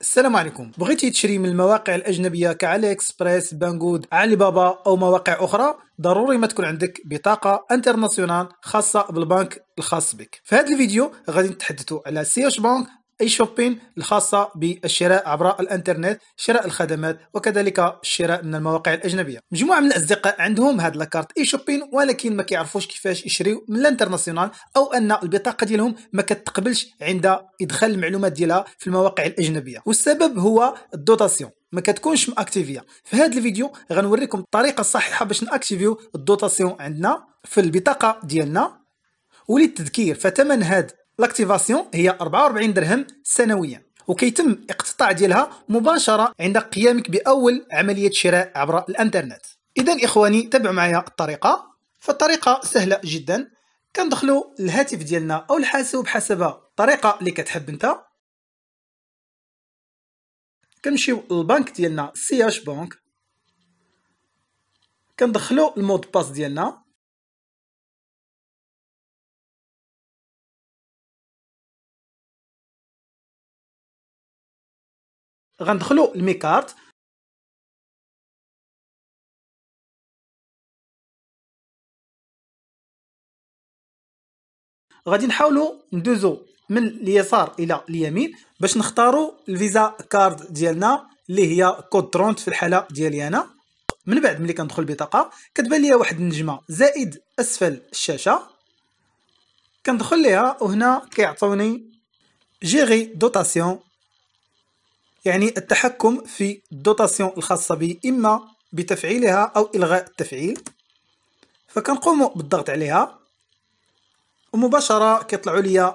السلام عليكم بغيتي تشري من المواقع الأجنبية كعلي إكسبريس بانجود علي بابا أو مواقع أخرى ضروري ما تكون عندك بطاقة انترناسيونال خاصة بالبنك الخاص بك في هذا الفيديو غادي نتحدثوا على سيوش بانك أي شوبين الخاصة بالشراء عبر الانترنت شراء الخدمات وكذلك الشراء من المواقع الأجنبية مجموعة من الأصدقاء عندهم هاد لاكارت أي شوبين ولكن ما كيعرفوش كيفاش يشريو من الانترناسيونال أو أن البطاقة ديالهم ما كتقبلش عند إدخال المعلومات ديالها في المواقع الأجنبية والسبب هو الدوتاسيون ما كتكونش ماكتيفيه في هذا الفيديو غنوريكم الطريقه الصحيحه باش ناكتيفيو الدوتاسيون عندنا في البطاقه ديالنا وللتذكير فثمن هاد لاكتيفاسيون هي 44 درهم سنويا وكيتم اقتطاع ديالها مباشره عند قيامك باول عمليه شراء عبر الانترنت اذا اخواني تابعوا معايا الطريقه فالطريقه سهله جدا كندخلوا الهاتف ديالنا او الحاسوب حسب الطريقه اللي كتحب انت كنمشيو للبنك ديالنا سي اش بنك كندخلوا المود باس ديالنا غندخلو الميكارت غادي نحاولو ندوزو من اليسار الى اليمين باش نختارو الفيزا كارد ديالنا اللي هي كود 30 في الحاله ديالي انا من بعد ملي كندخل البطاقه كتبان ليا واحد النجمه زائد اسفل الشاشه كندخل ليها وهنا كيعطوني جيري دوتاسيون يعني التحكم في الدوتاسيون الخاصة بي إما بتفعيلها أو إلغاء التفعيل فكنقوم بالضغط عليها ومباشرة كيطلعوا لي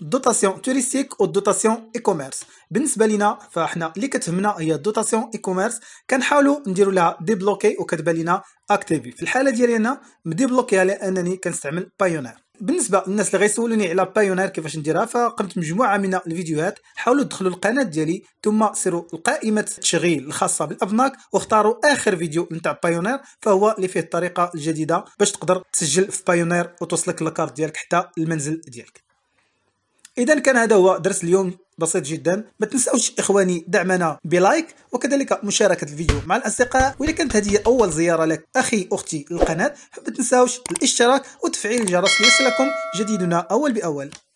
دوتاسيون توريستيك دوتاسيون اي كوميرس بالنسبه لينا فاحنا اللي كتهمنا هي دوتاسيون اي كوميرس كنحاولوا نديروا لها ديبلوكي وكتبان لينا اكتيفي في الحاله ديالي انا مديبلوكي على انني كنستعمل بايونير بالنسبه للناس اللي غيسولوني على بايونير كيفاش نديرها فقمت مجموعه من الفيديوهات حاولوا تدخلوا القناه ديالي ثم سيروا لقائمه التشغيل الخاصه بالابناك واختاروا اخر فيديو نتاع بايونير فهو اللي فيه الطريقه الجديده باش تقدر تسجل في بايونير وتوصلك لاكارت ديالك حتى المنزل ديالك اذا كان هذا هو درس اليوم بسيط جدا ما تنساوش اخواني دعمنا بلايك وكذلك مشاركه الفيديو مع الاصدقاء واذا كانت هذه اول زياره لك اخي اختي للقناه ما تنساوش الاشتراك وتفعيل الجرس ليصلكم جديدنا اول باول